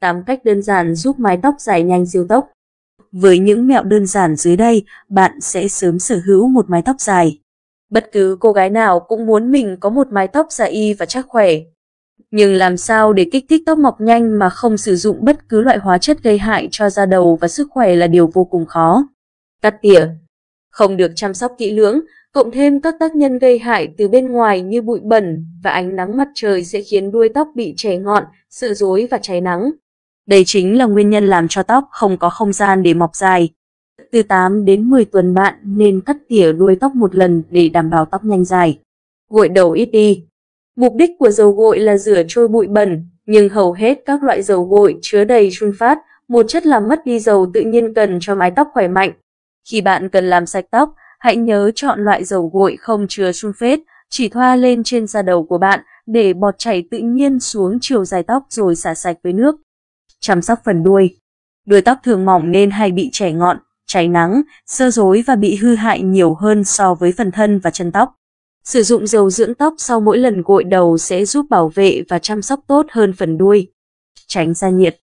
8 cách đơn giản giúp mái tóc dài nhanh siêu tốc. Với những mẹo đơn giản dưới đây, bạn sẽ sớm sở hữu một mái tóc dài. Bất cứ cô gái nào cũng muốn mình có một mái tóc dài y và chắc khỏe. Nhưng làm sao để kích thích tóc mọc nhanh mà không sử dụng bất cứ loại hóa chất gây hại cho da đầu và sức khỏe là điều vô cùng khó. Cắt tỉa Không được chăm sóc kỹ lưỡng, cộng thêm các tác nhân gây hại từ bên ngoài như bụi bẩn và ánh nắng mặt trời sẽ khiến đuôi tóc bị chảy ngọn, sự rối và cháy nắng. Đây chính là nguyên nhân làm cho tóc không có không gian để mọc dài. Từ 8 đến 10 tuần bạn nên cắt tỉa đuôi tóc một lần để đảm bảo tóc nhanh dài. Gội đầu ít đi. Mục đích của dầu gội là rửa trôi bụi bẩn, nhưng hầu hết các loại dầu gội chứa đầy chun phát, một chất làm mất đi dầu tự nhiên cần cho mái tóc khỏe mạnh. Khi bạn cần làm sạch tóc, hãy nhớ chọn loại dầu gội không chứa sulfate, chỉ thoa lên trên da đầu của bạn để bọt chảy tự nhiên xuống chiều dài tóc rồi xả sạch với nước chăm sóc phần đuôi. Đuôi tóc thường mỏng nên hay bị chẻ ngọn, cháy nắng, sơ rối và bị hư hại nhiều hơn so với phần thân và chân tóc. Sử dụng dầu dưỡng tóc sau mỗi lần gội đầu sẽ giúp bảo vệ và chăm sóc tốt hơn phần đuôi. Tránh ra nhiệt.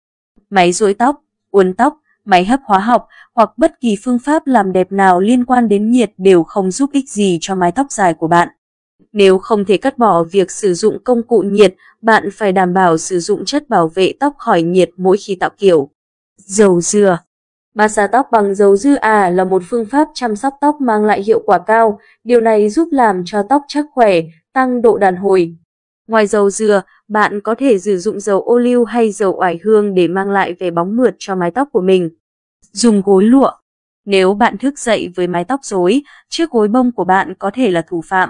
Máy rối tóc, uốn tóc, máy hấp hóa học hoặc bất kỳ phương pháp làm đẹp nào liên quan đến nhiệt đều không giúp ích gì cho mái tóc dài của bạn. Nếu không thể cắt bỏ việc sử dụng công cụ nhiệt, bạn phải đảm bảo sử dụng chất bảo vệ tóc khỏi nhiệt mỗi khi tạo kiểu. Dầu dừa Massage tóc bằng dầu dừa à là một phương pháp chăm sóc tóc mang lại hiệu quả cao, điều này giúp làm cho tóc chắc khỏe, tăng độ đàn hồi. Ngoài dầu dừa, bạn có thể sử dụng dầu ô liu hay dầu oải hương để mang lại vẻ bóng mượt cho mái tóc của mình. Dùng gối lụa Nếu bạn thức dậy với mái tóc rối, chiếc gối bông của bạn có thể là thủ phạm.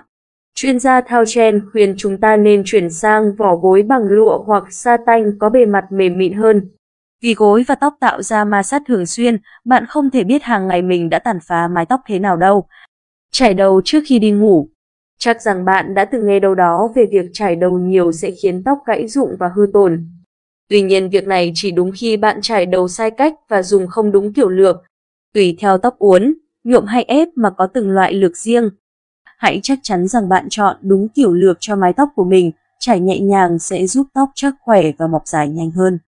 Chuyên gia Thao Chen khuyên chúng ta nên chuyển sang vỏ gối bằng lụa hoặc sa tanh có bề mặt mềm mịn hơn. Vì gối và tóc tạo ra ma sát thường xuyên, bạn không thể biết hàng ngày mình đã tàn phá mái tóc thế nào đâu. Chải đầu trước khi đi ngủ Chắc rằng bạn đã từng nghe đâu đó về việc chải đầu nhiều sẽ khiến tóc gãy rụng và hư tổn. Tuy nhiên việc này chỉ đúng khi bạn chải đầu sai cách và dùng không đúng kiểu lược. Tùy theo tóc uốn, nhuộm hay ép mà có từng loại lược riêng hãy chắc chắn rằng bạn chọn đúng kiểu lược cho mái tóc của mình, chải nhẹ nhàng sẽ giúp tóc chắc khỏe và mọc dài nhanh hơn.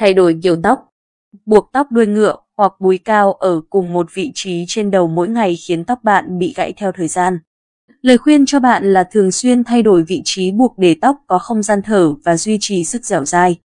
Thay đổi kiểu tóc Buộc tóc đuôi ngựa hoặc búi cao ở cùng một vị trí trên đầu mỗi ngày khiến tóc bạn bị gãy theo thời gian. Lời khuyên cho bạn là thường xuyên thay đổi vị trí buộc để tóc có không gian thở và duy trì sức dẻo dai.